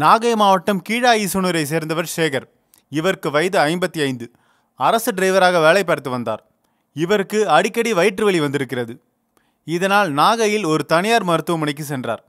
நாகை மாவட்டம் கீழாயீசுனூரை சேர்ந்தவர் சேகர் இவருக்கு வயது ஐம்பத்தி ஐந்து அரசு டிரைவராக வேலை பார்த்து வந்தார் இவருக்கு அடிக்கடி வயிற்று வலி வந்திருக்கிறது இதனால் நாகையில் ஒரு தனியார் மருத்துவமனைக்கு சென்றார்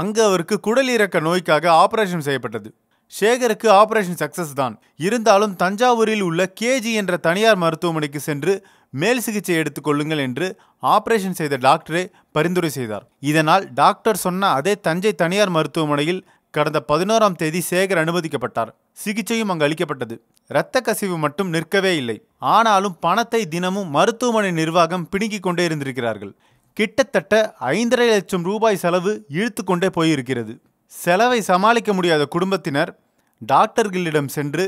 அங்கு அவருக்கு குடலிறக்க நோய்க்காக ஆபரேஷன் செய்யப்பட்டது சேகருக்கு ஆபரேஷன் சக்சஸ் தான் இருந்தாலும் தஞ்சாவூரில் உள்ள கேஜி என்ற தனியார் மருத்துவமனைக்கு சென்று மேல் சிகிச்சை எடுத்துக்கொள்ளுங்கள் என்று ஆபரேஷன் செய்த டாக்டரே பரிந்துரை செய்தார் இதனால் டாக்டர் சொன்ன அதே தஞ்சை தனியார் மருத்துவமனையில் கடந்த பதினோராம் தேதி சேகர் அனுமதிக்கப்பட்டார் சிகிச்சையும் அங்கு அளிக்கப்பட்டது இரத்த கசிவு மட்டும் நிற்கவே இல்லை ஆனாலும் பணத்தை தினமும் மருத்துவமனை நிர்வாகம் பிடுங்கிக் கொண்டே இருந்திருக்கிறார்கள் கிட்டத்தட்ட ஐந்தரை லட்சம் ரூபாய் செலவு இழுத்து கொண்டே போயிருக்கிறது செலவை சமாளிக்க முடியாத குடும்பத்தினர் டாக்டர்களிடம் சென்று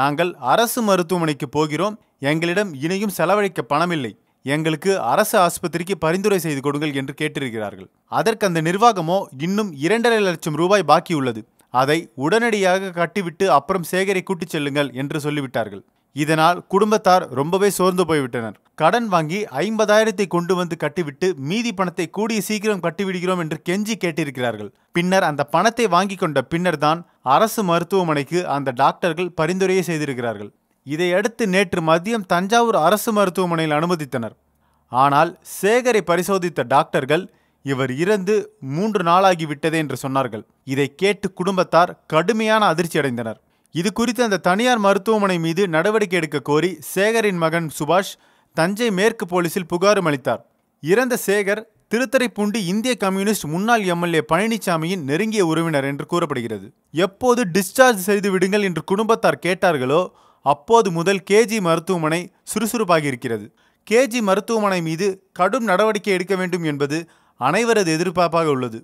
நாங்கள் அரசு மருத்துவமனைக்கு போகிறோம் எங்களிடம் இனியும் செலவழிக்க பணமில்லை எங்களுக்கு அரசு ஆஸ்பத்திரிக்கு பரிந்துரை செய்து கொடுங்கள் என்று கேட்டிருக்கிறார்கள் அதற்கு அந்த நிர்வாகமோ இன்னும் இரண்டரை லட்சம் ரூபாய் பாக்கி உள்ளது அதை உடனடியாக கட்டிவிட்டு அப்புறம் சேகரை கூட்டிச் செல்லுங்கள் என்று சொல்லிவிட்டார்கள் இதனால் குடும்பத்தார் ரொம்பவே சோர்ந்து போய்விட்டனர் கடன் வாங்கி ஐம்பதாயிரத்தை கொண்டு வந்து கட்டிவிட்டு மீதி பணத்தை கூடிய சீக்கிரம் கட்டிவிடுகிறோம் என்று கெஞ்சி கேட்டிருக்கிறார்கள் பின்னர் அந்த பணத்தை வாங்கி கொண்ட பின்னர் தான் அரசு மருத்துவமனைக்கு அந்த டாக்டர்கள் பரிந்துரையை செய்திருக்கிறார்கள் இதையடுத்து நேற்று மதியம் தஞ்சாவூர் அரசு மருத்துவமனையில் அனுமதித்தனர் ஆனால் சேகரை பரிசோதித்த டாக்டர்கள் இவர் இறந்து மூன்று நாளாகிவிட்டதே என்று சொன்னார்கள் இதை கேட்டு குடும்பத்தார் கடுமையான அதிர்ச்சி அடைந்தனர் இது குறித்து அந்த தனியார் மருத்துவமனை மீது நடவடிக்கை எடுக்க கோரி சேகரின் மகன் சுபாஷ் தஞ்சை மேற்கு போலீசில் புகாரும் அளித்தார் இறந்த சேகர் பூண்டி இந்திய கம்யூனிஸ்ட் முன்னாள் எம்எல்ஏ பழனிசாமியின் நெருங்கிய உறவினர் என்று கூறப்படுகிறது எப்போது டிஸ்சார்ஜ் செய்து விடுங்கள் என்று குடும்பத்தார் கேட்டார்களோ அப்போது முதல் கேஜி மருத்துவமனை சுறுசுறுப்பாகி இருக்கிறது கேஜி மருத்துவமனை மீது கடும் நடவடிக்கை எடுக்க வேண்டும் என்பது அனைவரது எதிர்பார்ப்பாக உள்ளது